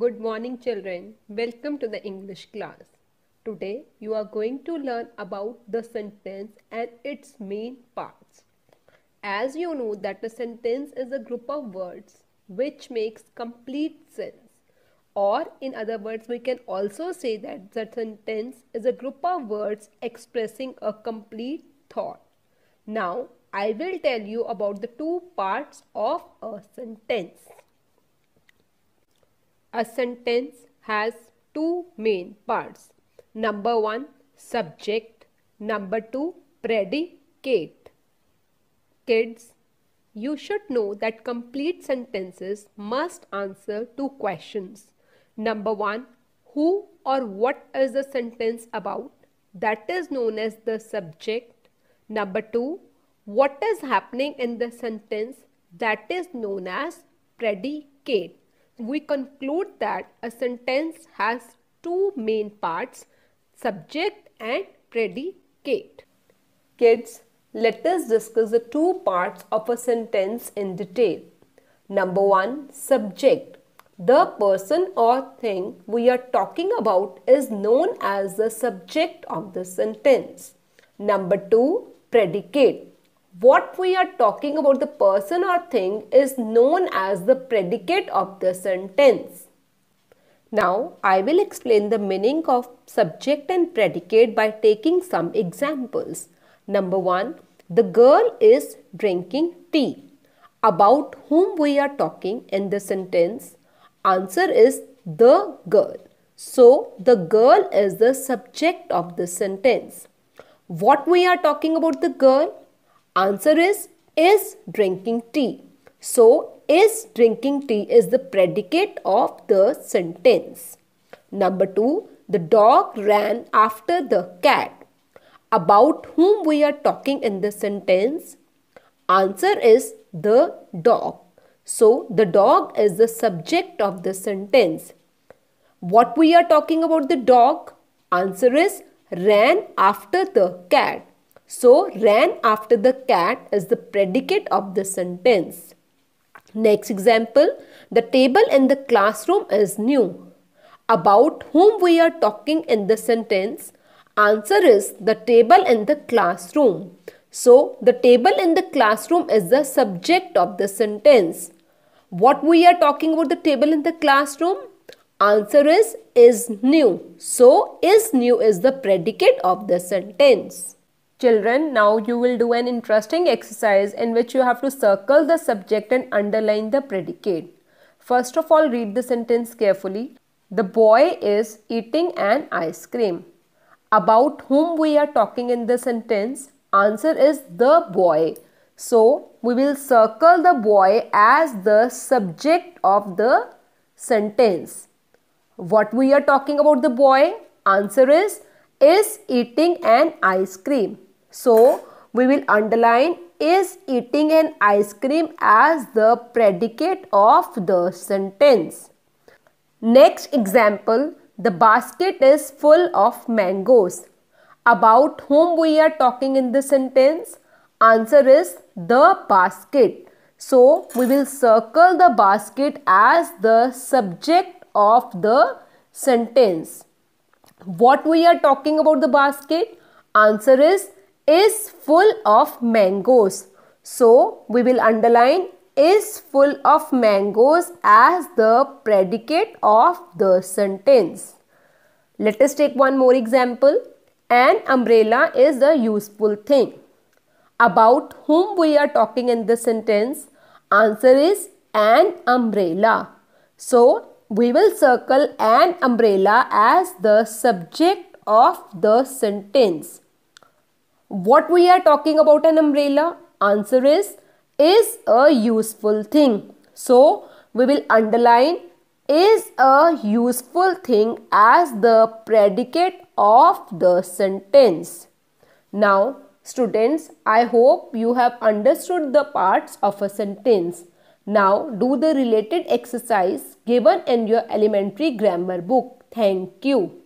Good morning children. Welcome to the English class. Today you are going to learn about the sentence and its main parts. As you know that a sentence is a group of words which makes complete sense. Or in other words we can also say that the sentence is a group of words expressing a complete thought. Now I will tell you about the two parts of a sentence. A sentence has two main parts. Number one, subject. Number two, predicate. Kids, you should know that complete sentences must answer two questions. Number one, who or what is the sentence about? That is known as the subject. Number two, what is happening in the sentence? That is known as predicate we conclude that a sentence has two main parts subject and predicate. Kids, let us discuss the two parts of a sentence in detail. Number one, subject. The person or thing we are talking about is known as the subject of the sentence. Number two, predicate what we are talking about the person or thing is known as the predicate of the sentence. Now, I will explain the meaning of subject and predicate by taking some examples. Number one, the girl is drinking tea. About whom we are talking in the sentence? Answer is the girl. So, the girl is the subject of the sentence. What we are talking about the girl? Answer is is drinking tea. So, is drinking tea is the predicate of the sentence. Number 2. The dog ran after the cat. About whom we are talking in the sentence? Answer is the dog. So, the dog is the subject of the sentence. What we are talking about the dog? Answer is ran after the cat. So, ran after the cat is the predicate of the sentence. Next example, the table in the classroom is new. About whom we are talking in the sentence? Answer is the table in the classroom. So, the table in the classroom is the subject of the sentence. What we are talking about the table in the classroom? Answer is is new. So, is new is the predicate of the sentence. Children, now you will do an interesting exercise in which you have to circle the subject and underline the predicate. First of all, read the sentence carefully. The boy is eating an ice cream. About whom we are talking in the sentence? Answer is the boy. So, we will circle the boy as the subject of the sentence. What we are talking about the boy? Answer is is eating an ice cream. So, we will underline is eating an ice cream as the predicate of the sentence. Next example, the basket is full of mangoes. About whom we are talking in the sentence? Answer is the basket. So, we will circle the basket as the subject of the sentence. What we are talking about the basket? Answer is is full of mangoes. So we will underline is full of mangoes as the predicate of the sentence. Let us take one more example. An umbrella is a useful thing. About whom we are talking in this sentence? Answer is an umbrella. So we will circle an umbrella as the subject of the sentence what we are talking about an umbrella? Answer is, is a useful thing. So, we will underline is a useful thing as the predicate of the sentence. Now, students, I hope you have understood the parts of a sentence. Now, do the related exercise given in your elementary grammar book. Thank you.